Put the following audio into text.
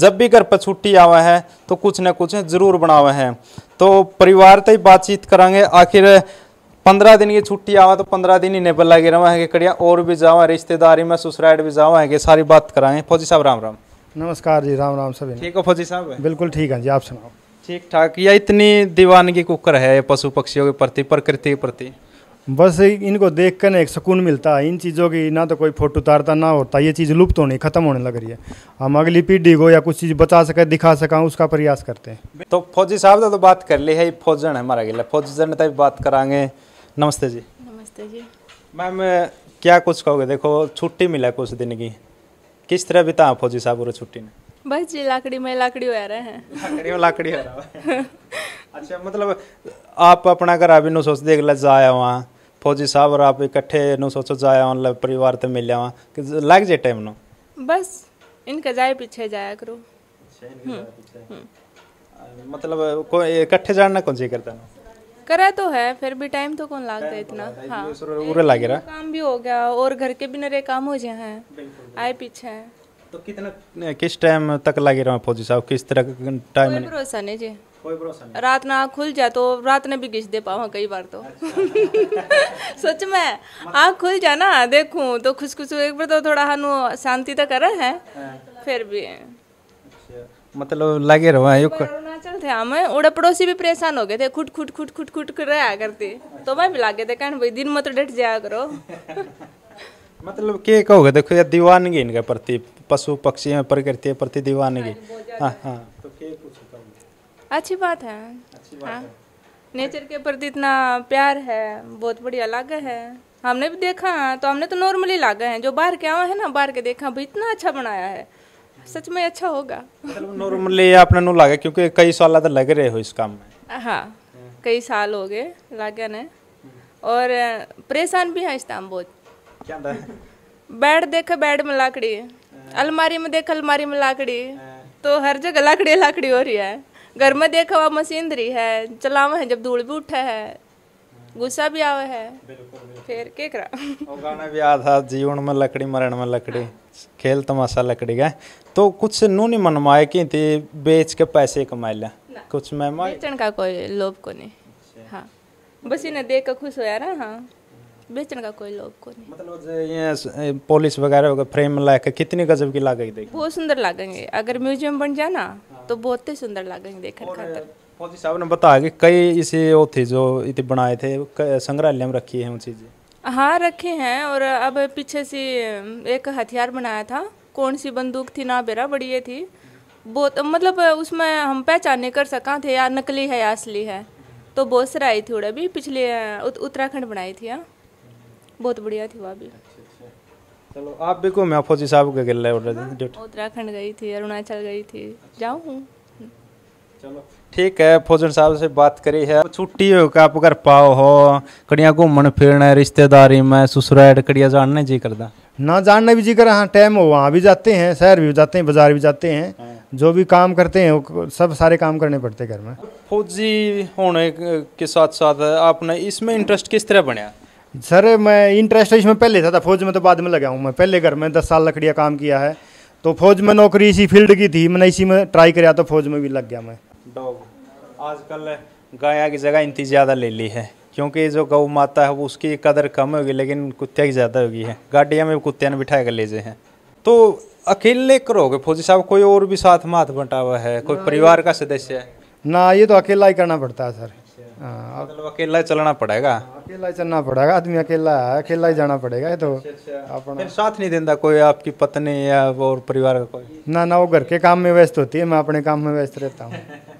जब भी घर पर छुट्टी आवा है तो कुछ ना कुछ जरूर बनावे हैं तो परिवार से ही बातचीत करेंगे आखिर पंद्रह दिन की छुट्टी आवा तो पंद्रह दिन ही नेपल लगे रहा है कड़िया और भी जावा रिश्तेदारी में ससुराइड भी जावा है कि सारी बात कराएंगे फौजी साहब राम राम नमस्कार जी राम राम सभी ठीक हो फौजी साहब बिल्कुल ठीक है जी आप सुनाओ ठीक ठाक या इतनी दीवानगी कुकर है पशु पक्षियों के प्रति प्रकृति के प्रति बस इनको देख कर एक सुकून मिलता है इन चीज़ों की ना तो कोई फ़ोटो उतारता ना होता ये चीज़ लुप्त होनी ख़त्म होने लग रही है हम अगली पीढ़ी को या कुछ चीज़ बचा सके दिखा सका उसका प्रयास करते हैं तो फौजी साहब तो बात कर ली है फौजन हमारा गिला जन तभी तो बात करांगे नमस्ते जी नमस्ते जी मैम क्या कुछ कहोगे देखो छुट्टी मिला कुछ दिन की किस तरह बिता फौजी साहब और छुट्टी ने बस जी लाकड़ी में लाकड़ी हो रहे हैं लाकड़ी में लाकड़ी हो रहा है अच्छा मतलब आप अपना घर अभी सोच देख ला जाया वहाँ फौजी साहब और आप इकट्ठे ਨੂੰ ਸੋਚੋ ਜਾਇਆ ਆਉਣ ਲੈ ਪਰਿਵਾਰ ਤੇ ਮਿਲਿਆ ਵਾ ਕਿ ਲੱਗ ਜੇ ਟਾਈਮ ਨੂੰ ਬਸ ਇਨਕਾ ਜਾਏ ਪਿੱਛੇ ਜਾਇਆ ਕਰੋ मतलब इकट्ठे जाना कौन सी करता ना करे तो है फिर भी टाइम तो कौन लागता है तो इतना हाँ उरे लगे रहा काम भी हो गया और घर के भी नरे काम हो जाए हैं आए पीछे हैं तो कितना किस टाइम तक लगे रहा फौजी साहब किस तरह का टाइम भरोसा नहीं जी कोई भरोसा नहीं रात ना खुल जाए तो रात ने भी घिस दे पावा कई बार तो अच्छा। सच में आँख खुल जाए ना देखू तो खुश खुश एक बार तो थोड़ा हनु शांति तो करे है हाँ। फिर भी अच्छा, मतलब लगे रहो यो हाँ, अरुणाचल थे हम उड़े पड़ोसी भी परेशान हो गए थे खुट खुट खुट खुट खुट कर रहा करते तो मैं भी लागे थे कहने भाई दिन मत डट जाया करो मतलब के कहोगे देखो ये दीवानगी इनके प्रति पशु पक्षी में प्रकृति प्रति दीवानगी हाँ हाँ अच्छी बात है अच्छी बात हाँ। है नेचर के प्रति इतना प्यार है बहुत बढ़िया लागे है हमने भी देखा तो हमने तो नॉर्मली लागे हैं जो बाहर के आवा है ना बाहर के देखा भी इतना अच्छा बनाया है सच में अच्छा होगा नॉर्मली मतलब आपने नु लागे क्योंकि कई साल तो लग रहे हो इस काम में हाँ कई साल हो गए लागे ने और परेशान भी है इस टाइम बहुत बैड बेड देखे बेड में लाकड़ी हाँ। अलमारी में देख अलमारी में लाकड़ी हाँ। तो हर जगह लाकड़ी लाकड़ी हो रही है घर में देखा हुआ मशीनरी है चलावे है जब धूल भी उठा है गुस्सा भी आवा है फिर के करा वो गाना भी था जीवन में लकड़ी मरण में लकड़ी खेल तमाशा लकड़ी का तो कुछ नू नहीं मनमाए की थी बेच के पैसे कमाए ला कुछ मैं बेचने का कोई लोभ को नहीं अच्छा। हाँ बस इन्हें देख कर खुश होया ना हाँ बेचने का कोई लोभ को नहीं मतलब ये पुलिस वगैरह होगा फ्रेम लाके कितनी गजब की लागेगी बहुत सुंदर लागेंगे अगर म्यूजियम बन जाए ना तो बहुत ही सुंदर लागेंगे देखने खातर फौजी साहब ने बताया कि कई इसे वो थे जो इतने बनाए थे संग्रहालय में रखी है उन चीज़ें हाँ रखे हैं और अब पीछे से एक हथियार बनाया था कौन सी बंदूक थी ना बेरा बड़ी थी बहुत मतलब उसमें हम पहचान नहीं कर सका थे या नकली है या असली है तो बहुत सराई थी उड़ा भी पिछले उत्तराखंड बनाई थी यहाँ बहुत बढ़िया थी वह भी चलो आप भी को मैं फौजी साहब के गिल्ला हाँ, ऑर्डर उत्तराखंड गई थी अरुणाचल गई थी जाऊँ चलो ठीक है फौजन साहब से बात करी है छुट्टी हो का आप घर पाओ हो कड़िया घूमन फिरने रिश्तेदारी में ससुराल कड़िया जानने जी करता ना जानने भी जी कर हाँ टाइम हो वहाँ भी जाते हैं शहर भी जाते हैं बाजार भी जाते हैं हाँ। जो भी काम करते हैं सब सारे काम करने पड़ते घर में फौजी होने के साथ साथ आपने इसमें इंटरेस्ट किस तरह बनाया सर मैं इंटरेस्ट तो इसमें पहले था, था फौज में तो बाद में लगा हूँ मैं पहले घर में दस साल लकड़िया काम किया है तो फौज में नौकरी इसी फील्ड की थी मैंने इसी में ट्राई कराया तो फौज में भी लग गया मैं डॉग आजकल गाया की जगह इनती ज़्यादा ले ली है क्योंकि जो गौ माता है वो उसकी कदर कम होगी लेकिन कुत्ते की ज़्यादा होगी है गाड़िया में कुत्ते ने बिठा कर ले जाए हैं तो अकेले करोगे फौजी साहब कोई और भी साथ में हाथ बंटा हुआ है कोई परिवार का सदस्य है ना ये तो अकेला ही करना पड़ता है सर हाँ मतलब अकेला ही चलना पड़ेगा अकेला ही चलना पड़ेगा आदमी अकेला है अकेला ही जाना पड़ेगा तो अच्छा, अच्छा। अपना साथ नहीं देता कोई आपकी पत्नी या और परिवार का कोई ना ना वो घर के काम में व्यस्त होती है मैं अपने काम में व्यस्त रहता हूँ